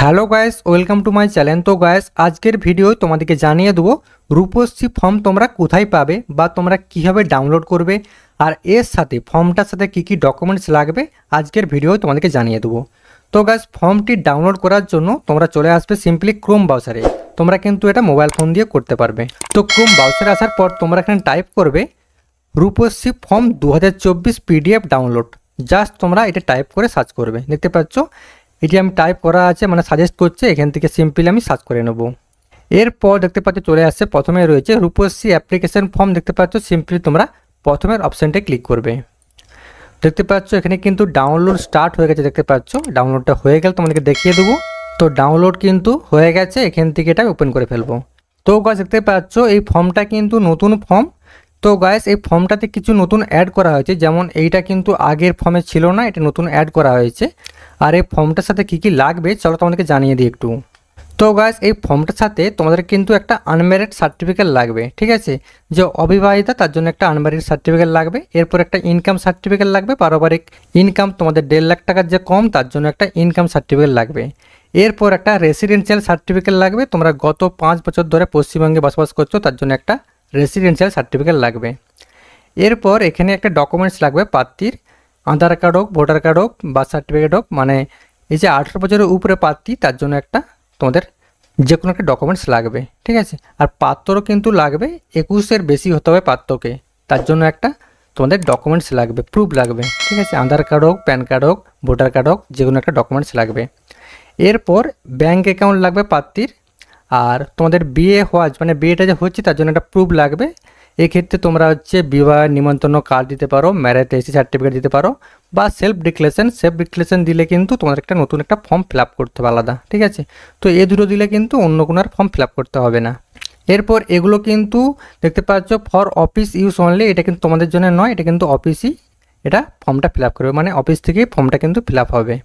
hello guys welcome to my channel তো guys আজকের video তোমাদেরকে জানিয়ে দেবো রূপশ্রী ফর্ম তোমরা কোথায় পাবে বা তোমরা কিভাবে ডাউনলোড করবে আর এর সাথে ফর্মটার সাথে কি কি ডকুমেন্টস লাগবে আজকের ভিডিও তোমাদেরকে জানিয়ে দেবো তো গাইস ফর্মটি ডাউনলোড করার জন্য তোমরা চলে আসবে সিম্পলি ক্রোম ব্রাউজারে তোমরা কিন্তু এটা মোবাইল ফোন দিয়ে করতে পারবে তো ক্রোম ব্রাউজারে আসার পর তোমরা এখানে টাইপ করবে রূপশ্রী ফর্ম দু হাজার পিডিএফ ডাউনলোড জাস্ট তোমরা এটা টাইপ করে সার্চ করবে দেখতে পাচ্ছ এটি আমি টাইপ করা আছে মানে সাজেস্ট করছে এখান থেকে সিম্পলি আমি সার্চ করে নেব এরপর দেখতে পাচ্ছ চলে আসছে প্রথমে রয়েছে রূপশ্রী অ্যাপ্লিকেশন ফর্ম দেখতে পাচ্ছ সিম্পলি তোমরা প্রথমের অপশানটা ক্লিক করবে দেখতে পাচ্ছ এখানে কিন্তু ডাউনলোড স্টার্ট হয়ে গেছে দেখতে পাচ্ছ ডাউনলোডটা হয়ে গেলে তোমাদেরকে দেখিয়ে দেবো তো ডাউনলোড কিন্তু হয়ে গেছে এখান থেকে এটা ওপেন করে ফেলবো তো গাছ দেখতে পাচ্ছ এই ফর্মটা কিন্তু নতুন ফর্ম তো গাইস এই ফর্মটাতে কিছু নতুন অ্যাড করা হয়েছে যেমন এইটা কিন্তু আগের ফর্মে ছিল না এটা নতুন অ্যাড করা হয়েছে আর এই ফর্মটার সাথে কী কী লাগবে চলো তোমাদেরকে জানিয়ে দিই একটু তো গাছ এই ফর্মটার সাথে তোমাদের কিন্তু একটা আনম্যারিড সার্টিফিকেট লাগবে ঠিক আছে যে অবিবাহিতা তার জন্য একটা আনম্যারিড সার্টিফিকেট লাগবে এরপর একটা ইনকাম সার্টিফিকেট লাগবে পারিবারিক ইনকাম তোমাদের দেড় লাখ টাকার যে কম তার জন্য একটা ইনকাম সার্টিফিকেট লাগবে এরপর একটা রেসিডেন্সিয়াল সার্টিফিকেট লাগবে তোমরা গত পাঁচ বছর ধরে পশ্চিমবঙ্গে বসবাস করছো তার জন্য একটা রেসিডেন্সিয়াল সার্টিফিকেট লাগবে এরপর এখানে একটা ডকুমেন্টস লাগবে পাত্রীর আধার কার্ড হোক ভোটার কার্ড হোক বার্থ সার্টিফিকেট হোক মানে এই যে আঠেরো বছরের উপরে প্রার্থী তার জন্য একটা তোমাদের যে কোনো একটা ডকুমেন্টস লাগবে ঠিক আছে আর পাত্রও কিন্তু লাগবে একুশের বেশি হতে হবে পাত্রকে তার জন্য একটা তোমাদের ডকুমেন্টস লাগবে প্রুফ লাগবে ঠিক আছে আধার কার্ড হোক প্যান কার্ড হোক ভোটার কার্ড হোক যে কোনো একটা ডকুমেন্টস লাগবে এরপর ব্যাঙ্ক অ্যাকাউন্ট লাগবে পাত্রীর আর তোমাদের বিয়ে হওয়া মানে বিয়েটা যে হচ্ছে তার জন্য একটা প্রুফ লাগবে এক্ষেত্রে তোমরা হচ্ছে বিবাহ নিমন্ত্রণ কার্ড দিতে পারো ম্যারেজ এসি সার্টিফিকেট দিতে পারো বা সেলফ ডিক্লেশন সেলফ ডিক্লেশন দিলে কিন্তু তোমাদের একটা নতুন একটা ফর্ম ফিল করতে হবে আলাদা ঠিক আছে তো এ দুটো দিলে কিন্তু অন্য কোনো আর ফর্ম ফিল করতে হবে না এরপর এগুলো কিন্তু দেখতে পাচ্ছ ফর অফিস ইউজ অনলি এটা কিন্তু তোমাদের জন্য নয় এটা কিন্তু অফিসই এটা ফর্মটা ফিল করবে মানে অফিস থেকেই ফর্মটা কিন্তু ফিল হবে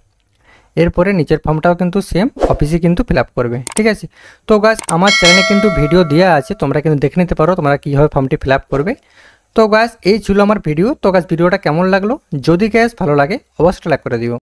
এরপরে নিচের ফর্মটাও কিন্তু সেম অফিসে কিন্তু ফিল করবে ঠিক আছে তো গাছ আমার চ্যানেলে কিন্তু ভিডিও দেওয়া আছে তোমরা কিন্তু দেখে নিতে পারো তোমরা কীভাবে ফর্মটি ফিল করবে তো গাছ এই ছিল আমার ভিডিও তো গাছ ভিডিওটা কেমন লাগলো যদি গ্যাস ভালো লাগে অবশ্যই লাইক করে দিও